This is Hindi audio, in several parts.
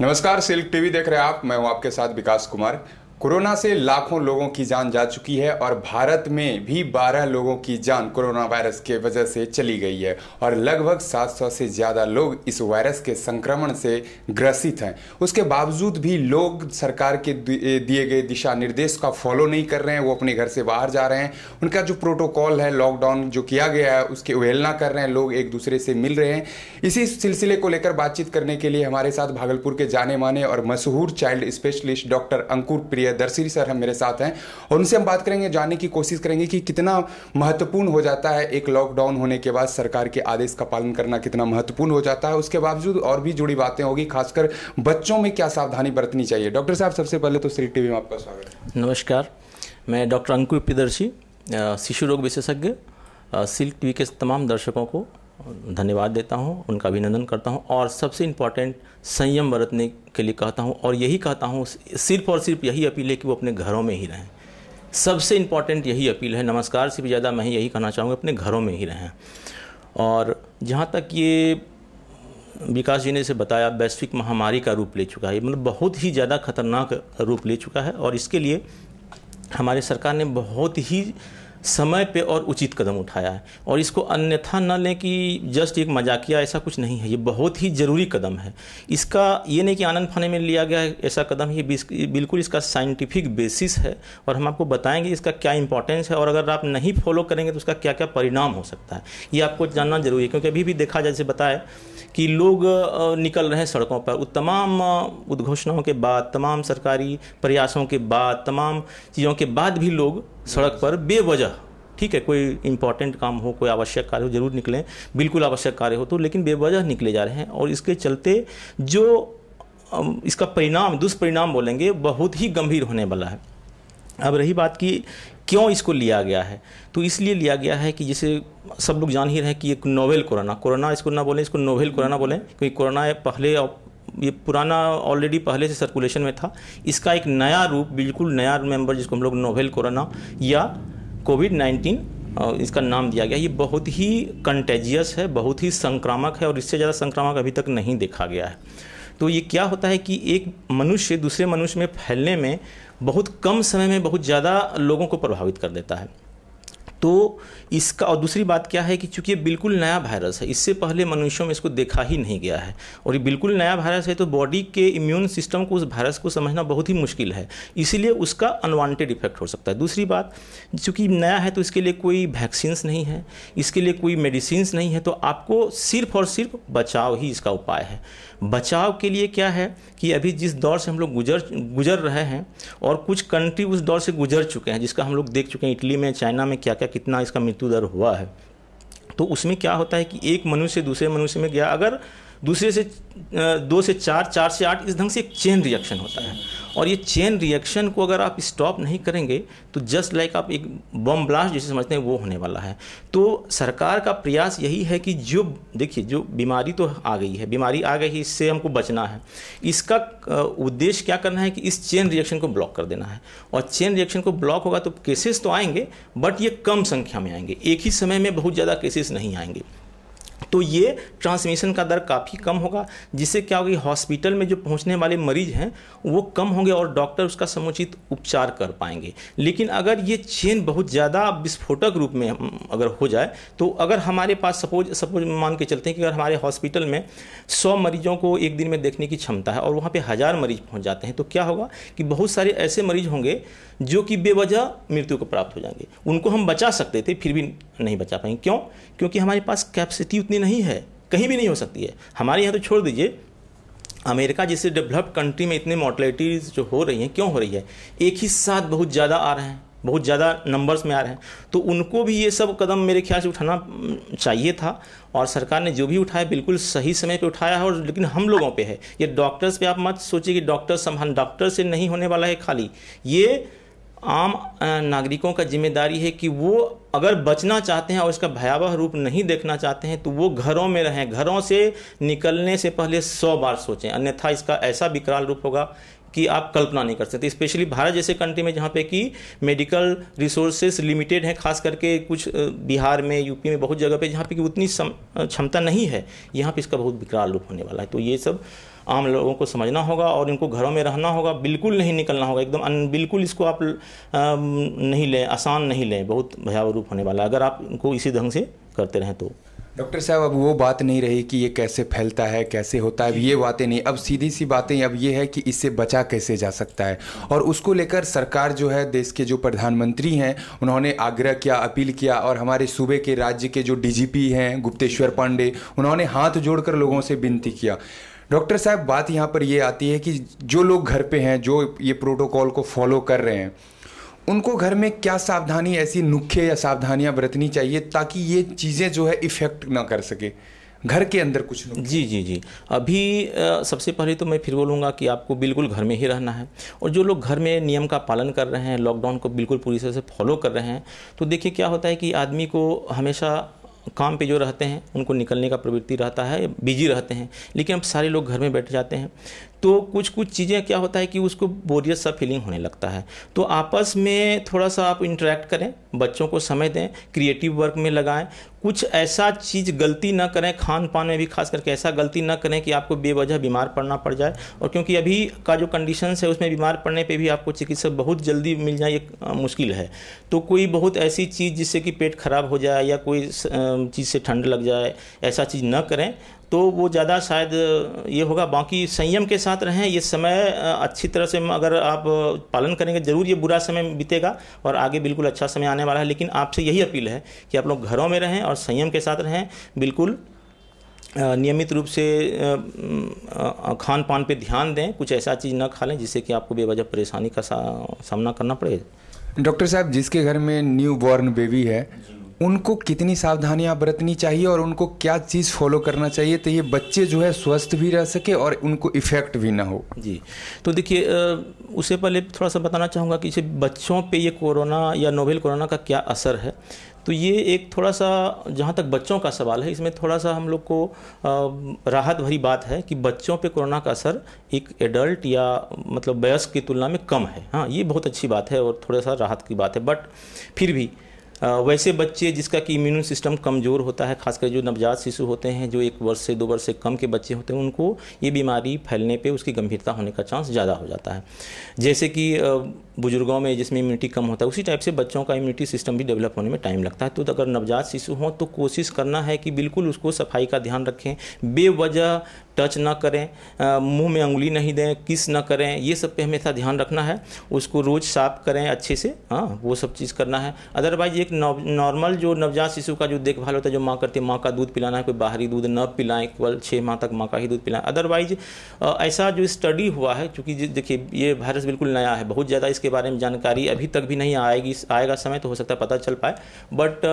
नमस्कार सिल्क टीवी देख रहे हैं आप मैं हूं आपके साथ विकास कुमार कोरोना से लाखों लोगों की जान जा चुकी है और भारत में भी 12 लोगों की जान कोरोना वायरस के वजह से चली गई है और लगभग 700 से ज़्यादा लोग इस वायरस के संक्रमण से ग्रसित हैं उसके बावजूद भी लोग सरकार के दिए गए दिशा निर्देश का फॉलो नहीं कर रहे हैं वो अपने घर से बाहर जा रहे हैं उनका जो प्रोटोकॉल है लॉकडाउन जो किया गया है उसकी उहेलना कर रहे हैं लोग एक दूसरे से मिल रहे हैं इसी सिलसिले को लेकर बातचीत करने के लिए हमारे साथ भागलपुर के जाने माने और मशहूर चाइल्ड स्पेशलिस्ट डॉक्टर अंकुर प्रिय प्रिय प्रियदर्शी सर हम मेरे साथ हैं और उनसे हम बात करेंगे जानने की कोशिश करेंगे कि कितना महत्वपूर्ण हो जाता है एक लॉकडाउन होने के बाद सरकार के आदेश का पालन करना कितना महत्वपूर्ण हो जाता है उसके बावजूद और भी जुड़ी बातें होगी खासकर बच्चों में क्या सावधानी बरतनी चाहिए डॉक्टर साहब सबसे पहले तो श्री टी में आपका स्वागत है नमस्कार मैं डॉक्टर अंकुर प्रदर्शी शिशु रोग विशेषज्ञ सिल्क टीवी के तमाम दर्शकों को धन्यवाद देता हूँ उनका अभिनंदन करता हूँ और सबसे इम्पॉर्टेंट संयम बरतने के लिए कहता हूँ और यही कहता हूँ सिर्फ और सिर्फ यही अपील है कि वो अपने घरों में ही रहें सबसे इम्पॉर्टेंट यही अपील है नमस्कार से भी ज़्यादा मैं यही कहना चाहूँगा अपने घरों में ही रहें और जहाँ तक ये विकास जी ने इसे बताया वैश्विक महामारी का रूप ले चुका है मतलब बहुत ही ज़्यादा खतरनाक रूप ले चुका है और इसके लिए हमारे सरकार ने बहुत ही समय पे और उचित कदम उठाया है और इसको अन्यथा न लें कि जस्ट एक मजाकिया ऐसा कुछ नहीं है ये बहुत ही ज़रूरी कदम है इसका ये नहीं कि आनंद फाने में लिया गया ऐसा कदम ये बिल्कुल इसका साइंटिफिक बेसिस है और हम आपको बताएंगे इसका क्या इंपॉर्टेंस है और अगर आप नहीं फॉलो करेंगे तो उसका क्या क्या परिणाम हो सकता है ये आपको जानना जरूरी है क्योंकि अभी भी देखा जैसे बताए कि लोग निकल रहे हैं सड़कों पर तमाम उद्घोषणाओं के बाद तमाम सरकारी प्रयासों के बाद तमाम चीज़ों के बाद भी लोग सड़क पर बेवजह ठीक है कोई इंपॉर्टेंट काम हो कोई आवश्यक कार्य हो जरूर निकलें बिल्कुल आवश्यक कार्य हो तो लेकिन बेवजह निकले जा रहे हैं और इसके चलते जो इसका परिणाम दुष्परिणाम बोलेंगे बहुत ही गंभीर होने वाला है अब रही बात कि क्यों इसको लिया गया है तो इसलिए लिया गया है कि जैसे सब लोग जान ही रहे हैं कि एक नोवेल कोरोना कोरोना इसको ना बोलें इसको नोवेल कोरोना बोलें क्योंकि कोरोना पहले ये पुराना ऑलरेडी पहले से सर्कुलेशन में था इसका एक नया रूप बिल्कुल नया मेंबर जिसको हम लोग नोवेल कोरोना या कोविड नाइन्टीन इसका नाम दिया गया ये बहुत ही कंटेजियस है बहुत ही संक्रामक है और इससे ज़्यादा संक्रामक अभी तक नहीं देखा गया है तो ये क्या होता है कि एक मनुष्य दूसरे मनुष्य में फैलने में बहुत कम समय में बहुत ज़्यादा लोगों को प्रभावित कर देता है तो इसका और दूसरी बात क्या है कि चूंकि ये बिल्कुल नया वायरस है इससे पहले मनुष्यों में इसको देखा ही नहीं गया है और ये बिल्कुल नया वायरस है तो बॉडी के इम्यून सिस्टम को उस वायरस को समझना बहुत ही मुश्किल है इसीलिए उसका अनवांटेड इफेक्ट हो सकता है दूसरी बात चूँकि नया है तो इसके लिए कोई वैक्सीन्स नहीं है इसके लिए कोई मेडिसिन नहीं है तो आपको सिर्फ और सिर्फ बचाव ही इसका उपाय है बचाव के लिए क्या है कि अभी जिस दौर से हम लोग गुजर गुजर रहे हैं और कुछ कंट्री उस दौर से गुजर चुके हैं जिसका हम लोग देख चुके हैं इटली में चाइना में क्या क्या कितना इसका मृत्यु दर हुआ है तो उसमें क्या होता है कि एक मनुष्य दूसरे मनुष्य में गया अगर दूसरे से दो से चार चार से आठ इस ढंग से एक चेन रिएक्शन होता है और ये चेन रिएक्शन को अगर आप स्टॉप नहीं करेंगे तो जस्ट लाइक like आप एक बम ब्लास्ट जिसे समझते हैं वो होने वाला है तो सरकार का प्रयास यही है कि जो देखिए जो बीमारी तो आ गई है बीमारी आ गई इससे हमको बचना है इसका उद्देश्य क्या करना है कि इस चेन रिएक्शन को ब्लॉक कर देना है और चेन रिएक्शन को ब्लॉक होगा तो केसेस तो आएंगे बट ये कम संख्या में आएंगे एक ही समय में बहुत ज़्यादा केसेस नहीं आएंगे तो ये ट्रांसमिशन का दर काफ़ी कम होगा जिससे क्या होगा हॉस्पिटल में जो पहुंचने वाले मरीज हैं वो कम होंगे और डॉक्टर उसका समुचित उपचार कर पाएंगे लेकिन अगर ये चेन बहुत ज़्यादा विस्फोटक रूप में अगर हो जाए तो अगर हमारे पास सपोज सपोज मान के चलते हैं कि अगर हमारे हॉस्पिटल में सौ मरीजों को एक दिन में देखने की क्षमता है और वहाँ पर हज़ार मरीज पहुँच जाते हैं तो क्या होगा कि बहुत सारे ऐसे मरीज होंगे जो कि बेवजह मृत्यु को प्राप्त हो जाएंगे उनको हम बचा सकते थे फिर भी नहीं बचा पाएंगे क्यों क्योंकि हमारे पास कैपेसिटी उतनी सकती नहीं है कहीं भी नहीं हो सकती है हमारे यहाँ तो छोड़ दीजिए अमेरिका जैसे डेवलप्ड कंट्री में इतने मॉटलिटीज़ जो हो रही हैं क्यों हो रही है एक ही साथ बहुत ज़्यादा आ रहे हैं बहुत ज़्यादा नंबर्स में आ रहे हैं तो उनको भी ये सब कदम मेरे ख्याल से उठाना चाहिए था और सरकार ने जो भी उठाया बिल्कुल सही समय पे उठाया है और लेकिन हम लोगों पे है ये डॉक्टर्स पे आप मत सोचिए कि डॉक्टर संभाल डॉक्टर से नहीं होने वाला है खाली ये आम नागरिकों का जिम्मेदारी है कि वो अगर बचना चाहते हैं और इसका भयावह रूप नहीं देखना चाहते हैं तो वो घरों में रहें घरों से निकलने से पहले सौ बार सोचें अन्यथा इसका ऐसा विकराल रूप होगा कि आप कल्पना नहीं कर सकते स्पेशली भारत जैसे कंट्री में जहाँ पे कि मेडिकल रिसोर्सेज लिमिटेड हैं खास करके कुछ बिहार में यूपी में बहुत जगह पे जहाँ पे कि उतनी क्षमता नहीं है यहाँ पे इसका बहुत विकराल रूप होने वाला है तो ये सब आम लोगों को समझना होगा और इनको घरों में रहना होगा बिल्कुल नहीं निकलना होगा एकदम बिल्कुल इसको आप नहीं लें आसान नहीं लें बहुत भयावह रूप होने वाला अगर आप इनको इसी ढंग से करते रहें तो डॉक्टर साहब अब वो बात नहीं रही कि ये कैसे फैलता है कैसे होता है अब ये बातें नहीं अब सीधी सी बातें अब ये है कि इससे बचा कैसे जा सकता है और उसको लेकर सरकार जो है देश के जो प्रधानमंत्री हैं उन्होंने आग्रह किया अपील किया और हमारे सूबे के राज्य के जो डीजीपी हैं गुप्तेश्वर पांडे उन्होंने हाथ जोड़कर लोगों से विनती किया डॉक्टर साहब बात यहाँ पर ये आती है कि जो लोग घर पे हैं जो ये प्रोटोकॉल को फॉलो कर रहे हैं उनको घर में क्या सावधानी ऐसी नुस्खे या सावधानियाँ बरतनी चाहिए ताकि ये चीज़ें जो है इफ़ेक्ट ना कर सके घर के अंदर कुछ जी जी जी अभी आ, सबसे पहले तो मैं फिर बोलूँगा कि आपको बिल्कुल घर में ही रहना है और जो लोग घर में नियम का पालन कर रहे हैं लॉकडाउन को बिल्कुल पूरी तरह से फॉलो कर रहे हैं तो देखिए क्या होता है कि आदमी को हमेशा काम पे जो रहते हैं उनको निकलने का प्रवृत्ति रहता है बिजी रहते हैं लेकिन अब सारे लोग घर में बैठ जाते हैं तो कुछ कुछ चीज़ें क्या होता है कि उसको बोरियस सा फीलिंग होने लगता है तो आपस में थोड़ा सा आप इंटरेक्ट करें बच्चों को समय दें क्रिएटिव वर्क में लगाएं कुछ ऐसा चीज़ गलती ना करें खान पान में भी खास करके ऐसा गलती ना करें कि आपको बेवजह बीमार पड़ना पड़ जाए और क्योंकि अभी का जो कंडीशन है उसमें बीमार पड़ने पर भी आपको चिकित्सक बहुत जल्दी मिल जाए ये मुश्किल है तो कोई बहुत ऐसी चीज़ जिससे कि पेट खराब हो जाए या कोई चीज़ से ठंड लग जाए ऐसा चीज़ ना करें तो वो ज़्यादा शायद ये होगा बाकी संयम के साथ रहें ये समय अच्छी तरह से अगर आप पालन करेंगे ज़रूर ये बुरा समय बीतेगा और आगे बिल्कुल अच्छा समय आने वाला है लेकिन आपसे यही अपील है कि आप लोग घरों में रहें और संयम के साथ रहें बिल्कुल नियमित रूप से खान पान पर ध्यान दें कुछ ऐसा चीज़ ना खा लें जिससे कि आपको बेवजह परेशानी का सा, सामना करना पड़े डॉक्टर साहब जिसके घर में न्यू बॉर्न बेबी है उनको कितनी सावधानियां बरतनी चाहिए और उनको क्या चीज़ फॉलो करना चाहिए तो ये बच्चे जो है स्वस्थ भी रह सके और उनको इफ़ेक्ट भी ना हो जी तो देखिए उससे पहले थोड़ा सा बताना चाहूँगा कि बच्चों पे ये कोरोना या नोवेल कोरोना का क्या असर है तो ये एक थोड़ा सा जहाँ तक बच्चों का सवाल है इसमें थोड़ा सा हम लोग को राहत भरी बात है कि बच्चों पे कोरोना का असर एक एडल्ट या मतलब वयस्क की तुलना में कम है हाँ ये बहुत अच्छी बात है और थोड़ा सा राहत की बात है बट फिर भी वैसे बच्चे जिसका कि इम्यून सिस्टम कमज़ोर होता है खासकर जो नवजात शिशु होते हैं जो एक वर्ष से दो वर्ष से कम के बच्चे होते हैं उनको ये बीमारी फैलने पे उसकी गंभीरता होने का चांस ज़्यादा हो जाता है जैसे कि बुजुर्गों में जिसमें इम्यूनिटी कम होता है उसी टाइप से बच्चों का इम्यूनिटी सिस्टम भी डेवलप होने में टाइम लगता है तो अगर नवजात शिशु हों तो कोशिश करना है कि बिल्कुल उसको सफाई का ध्यान रखें बेवजह टच ना करें मुंह में उंगली नहीं दें किस ना करें ये सब पे हमेशा ध्यान रखना है उसको रोज़ साफ करें अच्छे से हाँ वो सब चीज़ करना है अदरवाइज ये एक नॉर्मल जो नवजात शिशु का जो देखभाल होता है जो माँ करती है माँ का दूध पिलाना है कोई बाहरी दूध न पिलाएं केवल छः माह तक माँ का ही दूध पिलाएं अदरवाइज ऐसा जो स्टडी हुआ है चूँकि देखिए ये वायरस बिल्कुल नया है बहुत ज़्यादा इसके बारे में जानकारी अभी तक भी नहीं आएगी आएगा समय तो हो सकता है पता चल पाए बट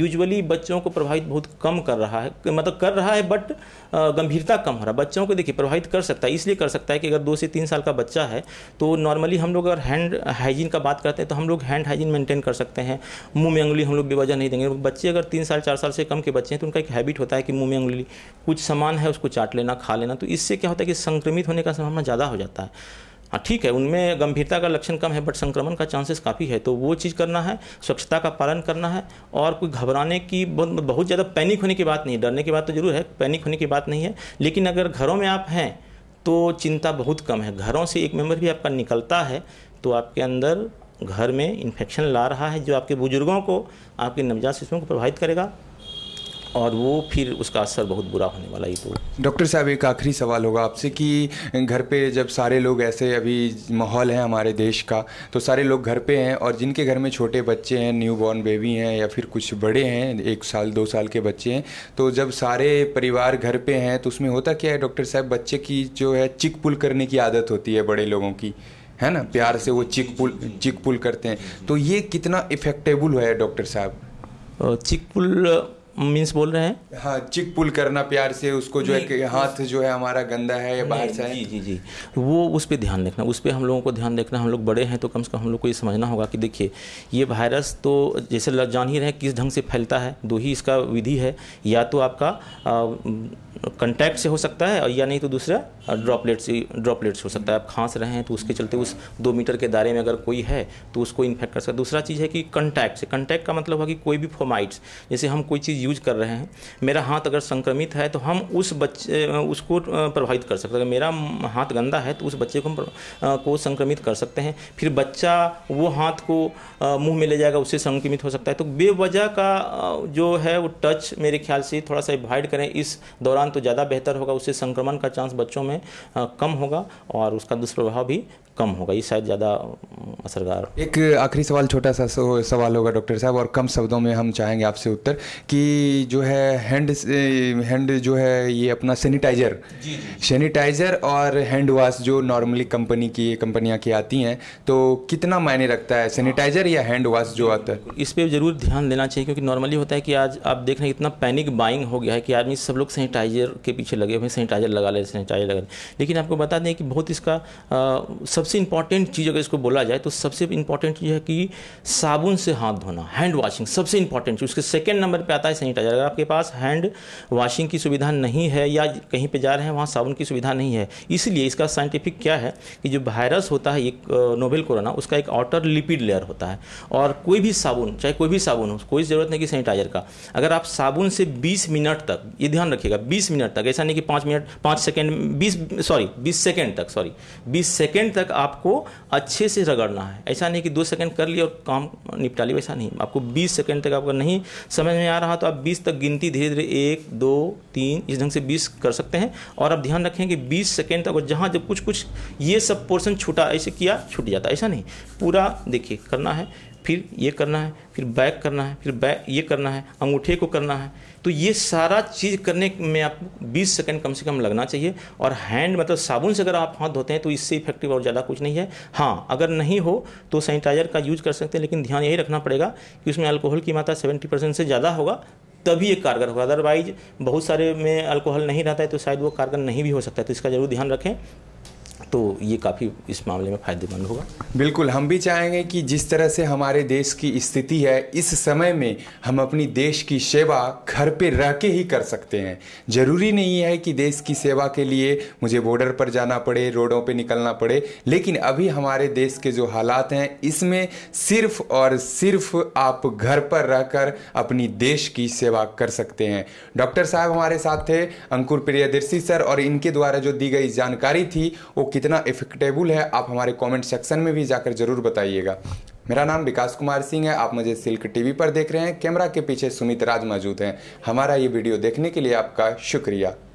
यूजली बच्चों को प्रभावित बहुत कम कर रहा है मतलब कर रहा है बट गंभीरता कम हो रहा है बच्चों को देखिए प्रभावित कर सकता है इसलिए कर सकता है कि अगर दो से तीन साल का बच्चा है तो नॉर्मली हम लोग अगर हैंड हाइजीन का बात करते हैं तो हम लोग हैंड हाइजीन मेंटेन कर सकते हैं मुंह में में अंगुली हम लोग बेवजह नहीं देंगे बच्चे अगर तीन साल चार साल से कम के बच्चे हैं तो उनका एक हैबिट होता है कि मुंह में अंगुली कुछ सामान है उसको चाट लेना खा लेना तो इससे क्या होता है कि संक्रमित होने का संभावना ज़्यादा हो जाता है हाँ ठीक है उनमें गंभीरता का लक्षण कम है बट संक्रमण का चांसेस काफ़ी है तो वो चीज़ करना है स्वच्छता का पालन करना है और कोई घबराने की बहुत ज़्यादा पैनिक होने की बात नहीं डरने की बात तो जरूर है पैनिक होने की बात नहीं है लेकिन अगर घरों में आप हैं तो चिंता बहुत कम है घरों से एक मेंबर भी आपका निकलता है तो आपके अंदर घर में इन्फेक्शन ला रहा है जो आपके बुज़ुर्गों को आपके नवजात शिशुओं को प्रभावित करेगा और वो फिर उसका असर बहुत बुरा होने वाला ही तो डॉक्टर साहब एक आखिरी सवाल होगा आपसे कि घर पे जब सारे लोग ऐसे अभी माहौल है हमारे देश का तो सारे लोग घर पे हैं और जिनके घर में छोटे बच्चे हैं न्यू बॉर्न बेबी हैं या फिर कुछ बड़े हैं एक साल दो साल के बच्चे हैं तो जब सारे परिवार घर पे हैं तो उसमें होता क्या है डॉक्टर साहब बच्चे की जो है चिक पुल करने की आदत होती है बड़े लोगों की है ना प्यार से वो चिक पुल चिक पुल करते हैं तो ये कितना इफेक्टेबल है डॉक्टर साहब चिक पुल मीन्स बोल रहे हैं हाँ चिक पुल करना प्यार से उसको जो है हाथ जो है हमारा गंदा है या बाहर से जी जी जी वो उस पर ध्यान रखना उस पर हम लोगों को ध्यान रखना हम लोग बड़े हैं तो कम से कम हम लोग को ये समझना होगा कि देखिए ये वायरस तो जैसे जान ही रहे किस ढंग से फैलता है दो ही इसका विधि है या तो आपका कंटैक्ट से हो सकता है या नहीं तो दूसरा ड्रॉपलेट से ड्रॉपलेट से हो सकता है आप खांस रहे हैं तो उसके चलते उस दो मीटर के दायरे में अगर कोई है तो उसको इन्फेक्ट कर सकता है दूसरा चीज़ है कि कंटैक्ट से कंटैक्ट का मतलब है कि कोई भी फोमाइट्स जैसे हम कोई चीज़ यूज कर रहे हैं मेरा हाथ अगर संक्रमित है तो हम उस बच्चे उसको प्रभावित कर सकते हैं अगर मेरा हाथ गंदा है तो उस बच्चे को हम को संक्रमित कर सकते हैं फिर बच्चा वो हाथ को मुंह में ले जाएगा उससे संक्रमित हो सकता है तो बेवजह का जो है वो टच मेरे ख्याल से थोड़ा सा अवॉइड करें इस दौरान तो ज़्यादा बेहतर होगा उससे संक्रमण का चांस बच्चों में कम होगा और उसका दुष्प्रभाव भी कम होगा ये शायद ज़्यादा असरदार एक आखिरी सवाल छोटा सा सवाल होगा डॉक्टर साहब और कम शब्दों में हम चाहेंगे आपसे उत्तर कि जो है हैंड हैंड जो है ये अपना सैनिटाइज़र सैनिटाइज़र और हैंड वॉश जो नॉर्मली कंपनी की कंपनियाँ की आती हैं तो कितना मायने रखता है सैनिटाइज़र या हैंड वॉश जो आता है इस पर ज़रूर ध्यान देना चाहिए क्योंकि नॉर्मली होता है कि आज आप देख रहे हैं इतना पैनिक बाइंग हो गया है कि आदमी सब लोग सैनिटाइज़र के पीछे लगे हुए सैनिटाइज़र लगा ले सैनिटाइज़र लगा लेकिन आपको बता दें कि बहुत इसका सबसे सबसे इंपॉर्टेंट चीज़ अगर इसको बोला जाए तो सबसे इंपॉर्टेंट चीज़ है कि साबुन से हाथ धोना हैंड वॉशिंग सबसे इंपॉर्टेंट चीज़ उसके सेकेंड नंबर पर आता है सैनिटाइजर अगर आपके पास हैंड वॉशिंग की सुविधा नहीं है या कहीं पर जा रहे हैं वहाँ साबुन की सुविधा नहीं है इसलिए इसका साइंटिफिक क्या है कि जो वायरस होता है एक नोबेल कोरोना उसका एक आउटर लिपिड लेयर होता है और कोई भी साबुन चाहे कोई भी साबुन हो कोई ज़रूरत नहीं कि सैनिटाइजर का अगर आप साबुन से बीस मिनट तक ये ध्यान रखिएगा बीस मिनट तक ऐसा नहीं कि पांच मिनट पांच सेकेंड बीस सॉरी बीस सेकेंड तक सॉरी बीस सेकेंड तक तक आपको अच्छे से रगड़ना है ऐसा नहीं कि दो सेकंड कर लिए और काम निपटा लिया वैसा नहीं आपको 20 सेकंड तक आपका नहीं समझ में आ रहा तो आप 20 तक गिनती धीरे धीरे एक दो तीन इस ढंग से 20 कर सकते हैं और आप ध्यान रखें कि 20 सेकंड तक और जहाँ जब कुछ कुछ ये सब पोर्सन छूटा ऐसे किया छूट जाता ऐसा नहीं पूरा देखिए करना है फिर ये करना है फिर बैक करना है फिर बैक ये करना है अंगूठे को करना है तो ये सारा चीज़ करने में आपको 20 सेकंड कम से कम लगना चाहिए और हैंड मतलब साबुन से अगर आप हाथ धोते हैं तो इससे इफेक्टिव और ज़्यादा कुछ नहीं है हाँ अगर नहीं हो तो सैनिटाइजर का यूज कर सकते हैं लेकिन ध्यान यही रखना पड़ेगा कि उसमें अल्कोहल की मात्रा सेवेंटी परसेंट से ज़्यादा होगा तभी ये कारगर होगा अदरवाइज बहुत सारे में अल्कोहल नहीं रहता है तो शायद वो कारगर नहीं भी हो सकता है तो इसका जरूर ध्यान रखें तो ये काफ़ी इस मामले में फ़ायदेमंद होगा बिल्कुल हम भी चाहेंगे कि जिस तरह से हमारे देश की स्थिति है इस समय में हम अपनी देश की सेवा घर पे रह के ही कर सकते हैं ज़रूरी नहीं है कि देश की सेवा के लिए मुझे बॉर्डर पर जाना पड़े रोडों पे निकलना पड़े लेकिन अभी हमारे देश के जो हालात हैं इसमें सिर्फ और सिर्फ आप घर पर रह कर अपनी देश की सेवा कर सकते हैं डॉक्टर साहब हमारे साथ थे अंकुर प्रियदर्शी सर और इनके द्वारा जो दी गई जानकारी थी वो कितना इफेक्टेबल है आप हमारे कमेंट सेक्शन में भी जाकर ज़रूर बताइएगा मेरा नाम विकास कुमार सिंह है आप मुझे सिल्क टीवी पर देख रहे हैं कैमरा के पीछे सुमित राज मौजूद हैं हमारा ये वीडियो देखने के लिए आपका शुक्रिया